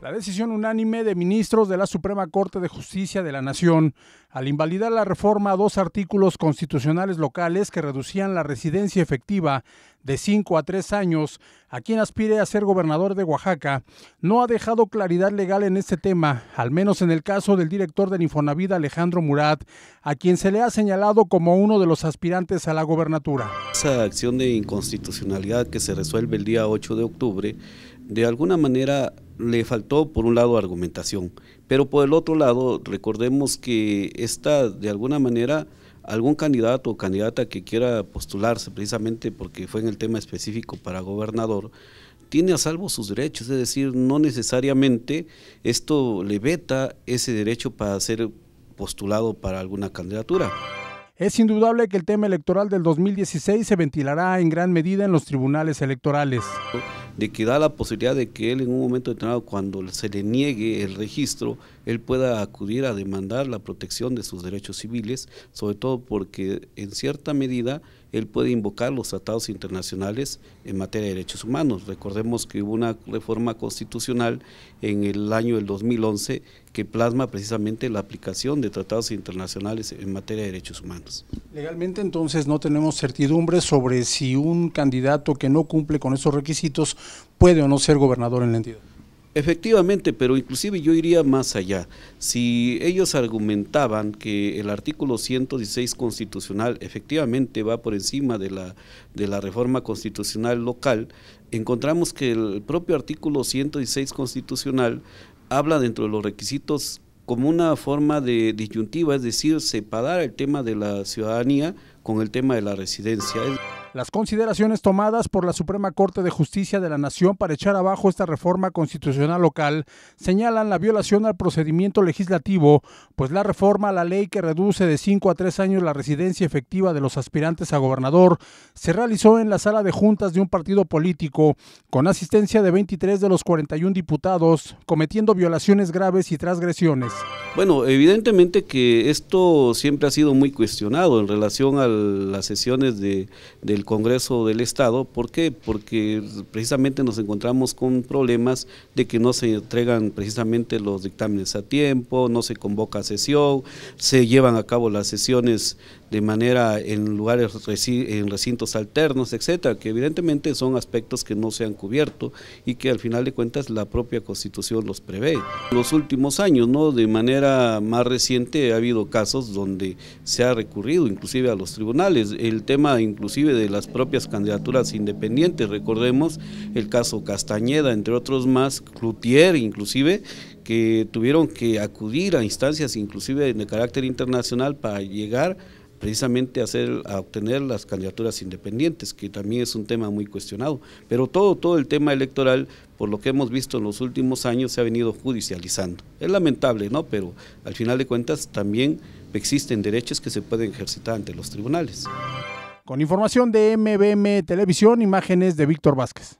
La decisión unánime de ministros de la Suprema Corte de Justicia de la Nación al invalidar la reforma a dos artículos constitucionales locales que reducían la residencia efectiva de 5 a tres años a quien aspire a ser gobernador de Oaxaca no ha dejado claridad legal en este tema, al menos en el caso del director del Infonavida Alejandro Murat, a quien se le ha señalado como uno de los aspirantes a la gobernatura. Esa acción de inconstitucionalidad que se resuelve el día 8 de octubre, de alguna manera le faltó por un lado argumentación, pero por el otro lado recordemos que está de alguna manera algún candidato o candidata que quiera postularse precisamente porque fue en el tema específico para gobernador, tiene a salvo sus derechos, es decir, no necesariamente esto le veta ese derecho para ser postulado para alguna candidatura. Es indudable que el tema electoral del 2016 se ventilará en gran medida en los tribunales electorales de que da la posibilidad de que él en un momento determinado, cuando se le niegue el registro, él pueda acudir a demandar la protección de sus derechos civiles, sobre todo porque en cierta medida él puede invocar los tratados internacionales en materia de derechos humanos. Recordemos que hubo una reforma constitucional en el año del 2011 que plasma precisamente la aplicación de tratados internacionales en materia de derechos humanos. Legalmente entonces no tenemos certidumbre sobre si un candidato que no cumple con esos requisitos puede o no ser gobernador en la entidad. Efectivamente, pero inclusive yo iría más allá. Si ellos argumentaban que el artículo 116 constitucional efectivamente va por encima de la, de la reforma constitucional local, encontramos que el propio artículo 116 constitucional habla dentro de los requisitos como una forma de disyuntiva, es decir, separar el tema de la ciudadanía con el tema de la residencia. Las consideraciones tomadas por la Suprema Corte de Justicia de la Nación para echar abajo esta reforma constitucional local señalan la violación al procedimiento legislativo, pues la reforma a la ley que reduce de 5 a tres años la residencia efectiva de los aspirantes a gobernador se realizó en la sala de juntas de un partido político, con asistencia de 23 de los 41 diputados, cometiendo violaciones graves y transgresiones. Bueno, evidentemente que esto siempre ha sido muy cuestionado en relación a las sesiones de, del Congreso del Estado. ¿Por qué? Porque precisamente nos encontramos con problemas de que no se entregan precisamente los dictámenes a tiempo, no se convoca sesión, se llevan a cabo las sesiones de manera en lugares, en recintos alternos, etcétera, que evidentemente son aspectos que no se han cubierto y que al final de cuentas la propia Constitución los prevé. los últimos años, ¿no? De manera más reciente ha habido casos donde se ha recurrido inclusive a los tribunales. El tema inclusive de las propias candidaturas independientes, recordemos el caso Castañeda, entre otros más, Cloutier inclusive, que tuvieron que acudir a instancias inclusive de carácter internacional para llegar precisamente a obtener las candidaturas independientes, que también es un tema muy cuestionado. Pero todo, todo el tema electoral, por lo que hemos visto en los últimos años, se ha venido judicializando. Es lamentable, ¿no? Pero al final de cuentas también existen derechos que se pueden ejercitar ante los tribunales. Con información de MBM Televisión, imágenes de Víctor Vázquez.